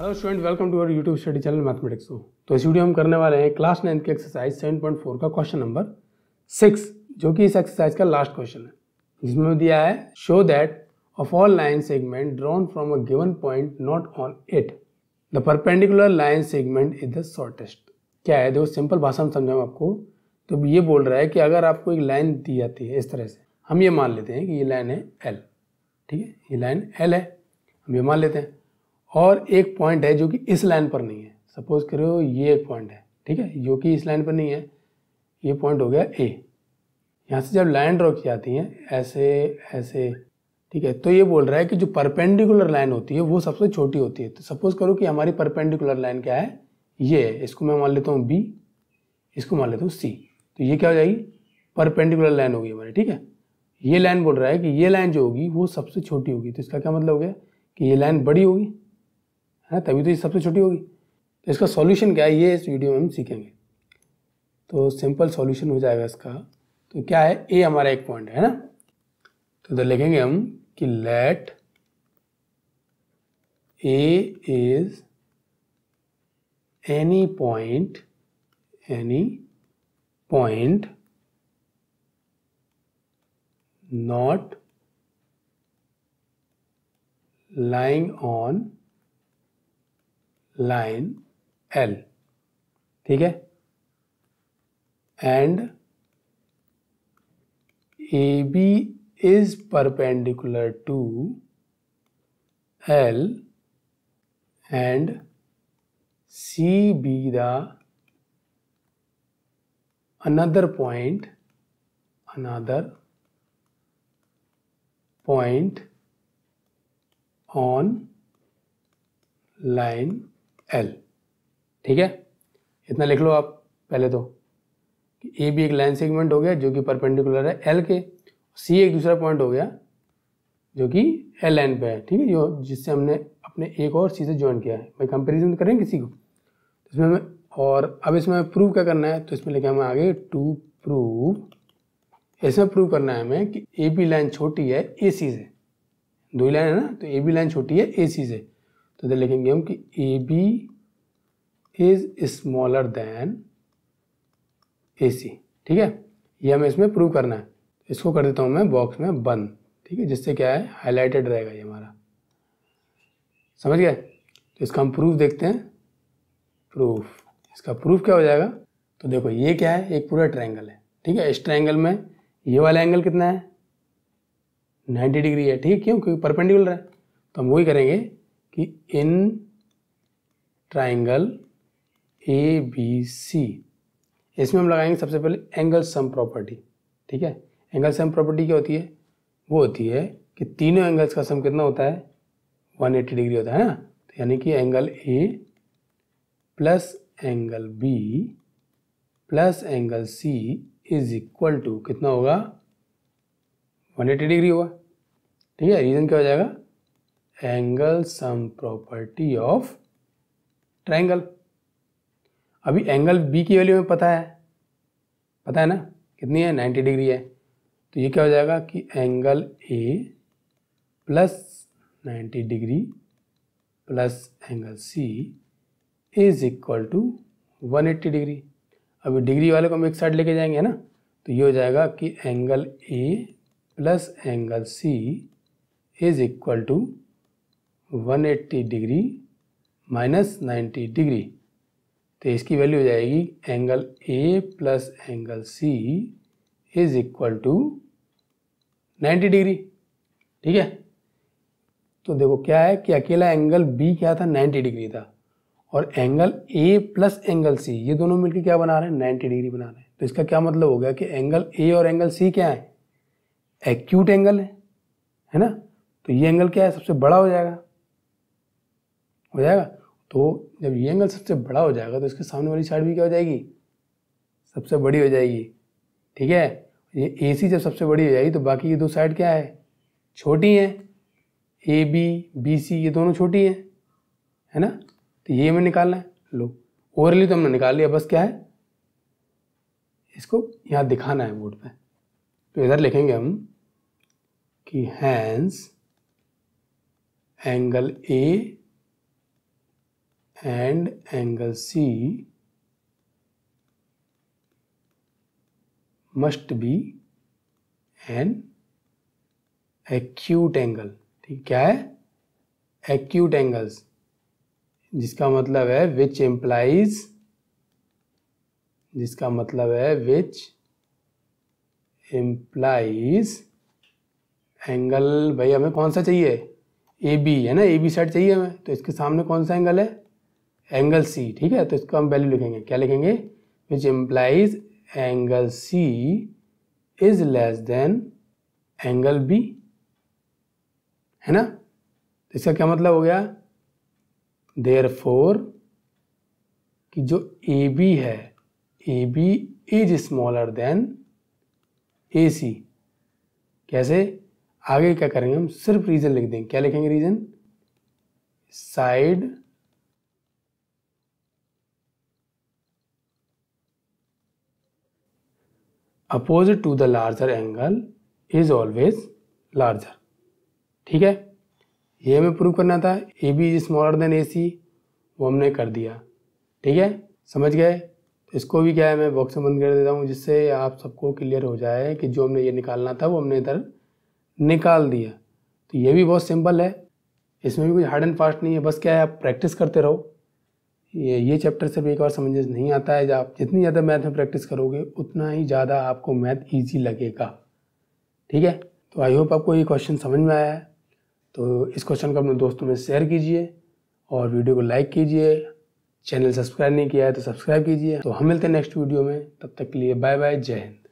hello student welcome to our YouTube study channel mathematics तो इस video हम करने वाले हैं क्लास नाइन्थ की एक्सरसाइज सेवन पॉइंट फोर का क्वेश्चन नंबर सिक्स जो कि इस एक्सरसाइज का लास्ट क्वेश्चन है जिसमें दिया है show that of all line segment drawn from a given point not on it the perpendicular line segment is the shortest क्या है देखो सिंपल भाषा में समझाऊँ आपको तो ये बोल रहा है कि अगर आपको एक लाइन दी जाती है इस तरह से हम ये मान लेते हैं कि ये लाइन है एल ठीक है ये लाइन एल है हम ये मान लेते हैं और एक पॉइंट है जो कि इस लाइन पर नहीं है सपोज करो ये एक पॉइंट है ठीक है जो कि इस लाइन पर नहीं है ये पॉइंट हो गया ए यहाँ से जब लाइन ड्रॉ की जाती है ऐसे ऐसे ठीक है तो ये बोल रहा है कि जो परपेंडिकुलर लाइन होती है वो सबसे छोटी होती है तो सपोज करो कि हमारी परपेंडिकुलर लाइन क्या है ये है इसको मैं मान लेता हूँ बी इसको मान लेता हूँ सी तो ये क्या हो जाएगी परपेंडिकुलर लाइन होगी हमारी ठीक है ये लाइन बोल रहा है कि ये लाइन जो होगी वो सबसे छोटी होगी तो इसका क्या मतलब हो गया कि ये लाइन बड़ी होगी है तभी तो ये सबसे छोटी होगी तो इसका सॉल्यूशन क्या है ये इस वीडियो में हम सीखेंगे तो सिंपल सॉल्यूशन हो जाएगा इसका तो क्या है ए हमारा एक पॉइंट है ना तो इधर लिखेंगे हम कि let A is any point any point not lying on line L ठीक है and A B is perpendicular to L and C B the another point another point on line L ठीक है इतना लिख लो आप पहले तो ए भी एक लाइन सेगमेंट हो गया जो कि परपेंडिकुलर है एल के सी एक दूसरा पॉइंट हो गया जो कि एल लाइन पे है ठीक है जो जिससे हमने अपने एक और सी से ज्वाइन किया है भाई कंपेरिजन करें किसी को तो इसमें हमें और अब इसमें प्रूव क्या करना है तो इसमें लिखा हमें आगे टू प्रूव इसमें प्रूव करना है हमें कि ए बी लाइन छोटी है ए सी से दो ही लाइन है ना तो ए बी लाइन छोटी है ए सी से तो इधर लिखेंगे हम कि A B is smaller than A C ठीक है ये हमें इसमें प्रूव करना है इसको कर देता हूँ मैं बॉक्स में बंद ठीक है जिससे क्या है हाईलाइटेड रहेगा ये हमारा समझ गए तो इसका हम प्रूफ देखते हैं प्रूफ इसका प्रूफ क्या हो जाएगा तो देखो ये क्या है एक पूरा ट्रायंगल है ठीक है इस ट्रायंगल में ये वाला एंगल कितना है 90 डिग्री है ठीक है क्यों क्योंकि परपेंडिकुलर है तो हम वही करेंगे कि in triangle A B C इसमें हम लगाएंगे सबसे पहले एंगल सम प्रॉपर्टी ठीक है एंगल सम प्रॉपर्टी क्या होती है वो होती है कि तीनों एंगल्स का सम कितना होता है 180 डिग्री होता है ना तो यानी कि angle A plus angle B plus angle C is equal to कितना होगा 180 डिग्री होगा ठीक है रीज़न क्या हो जाएगा angle sum property of triangle अभी एंगल बी की वैल्यू में पता है पता है ना कितनी है 90 डिग्री है तो ये क्या हो जाएगा कि angle A plus 90 degree plus angle C is equal to 180 degree अभी डिग्री वाले को हम एक साइड लेके जाएंगे ना तो ये हो जाएगा कि angle A plus angle C is equal to 180 degree minus 90 degree तो इसकी वैल्यू हो जाएगी angle A plus angle C is equal to 90 degree ठीक है तो देखो क्या है कि अकेला एंगल बी क्या था 90 डिग्री था और angle A plus angle C ये दोनों मिलकर क्या बना रहे हैं 90 डिग्री बना रहे हैं तो इसका क्या मतलब हो गया कि एंगल ए और एंगल सी क्या है एक्यूट एंगल है है ना तो ये एंगल क्या है सबसे बड़ा हो जाएगा हो जाएगा तो जब ये एंगल सबसे बड़ा हो जाएगा तो इसके सामने वाली साइड भी क्या हो जाएगी सबसे बड़ी हो जाएगी ठीक है ये ए सी जब सबसे बड़ी हो जाएगी तो बाकी ये दो साइड क्या है छोटी हैं ए बी बी सी ये दोनों छोटी हैं है ना तो ये हमें निकालना है लो ओवरली तो हमने निकाल लिया बस क्या है इसको यहाँ दिखाना है बोर्ड पे तो इधर लिखेंगे हम कि hence angle A and angle C must be an acute angle ठीक क्या है acute angles जिसका मतलब है which implies जिसका मतलब है which implies एंगल भाई हमें कौन सा चाहिए ए बी है ना ए बी साइड चाहिए हमें तो इसके सामने कौन सा एंगल है एंगल सी ठीक है तो इसको हम वैल्यू लिखेंगे क्या लिखेंगे which implies angle C is less than angle B है ना तो इसका क्या मतलब हो गया देयर फोर कि जो ए बी है A B is smaller than A C कैसे आगे क्या करेंगे हम सिर्फ रीज़न लिख देंगे क्या लिखेंगे reason side opposite to the larger angle is always larger ठीक है ये हमें प्रूव करना था A B is smaller than A C वो हमने कर दिया ठीक है समझ गए इसको भी क्या है मैं बॉक्स में बंद कर देता हूँ जिससे आप सबको क्लियर हो जाए कि जो हमने ये निकालना था वो हमने इधर निकाल दिया तो ये भी बहुत सिंपल है इसमें भी कुछ हार्ड एंड फास्ट नहीं है बस क्या है आप प्रैक्टिस करते रहो ये ये चैप्टर सिर्फ एक बार समझ नहीं आता है आप जितनी ज़्यादा मैथ में प्रैक्टिस करोगे उतना ही ज़्यादा आपको मैथ ईजी लगेगा ठीक है तो आई होप आपको ये क्वेश्चन समझ में आया है तो इस क्वेश्चन को अपने दोस्तों में शेयर कीजिए और वीडियो को लाइक कीजिए चैनल सब्सक्राइब नहीं किया है तो सब्सक्राइब कीजिए तो हम मिलते हैं नेक्स्ट वीडियो में तब तक के लिए बाय बाय जय हिंद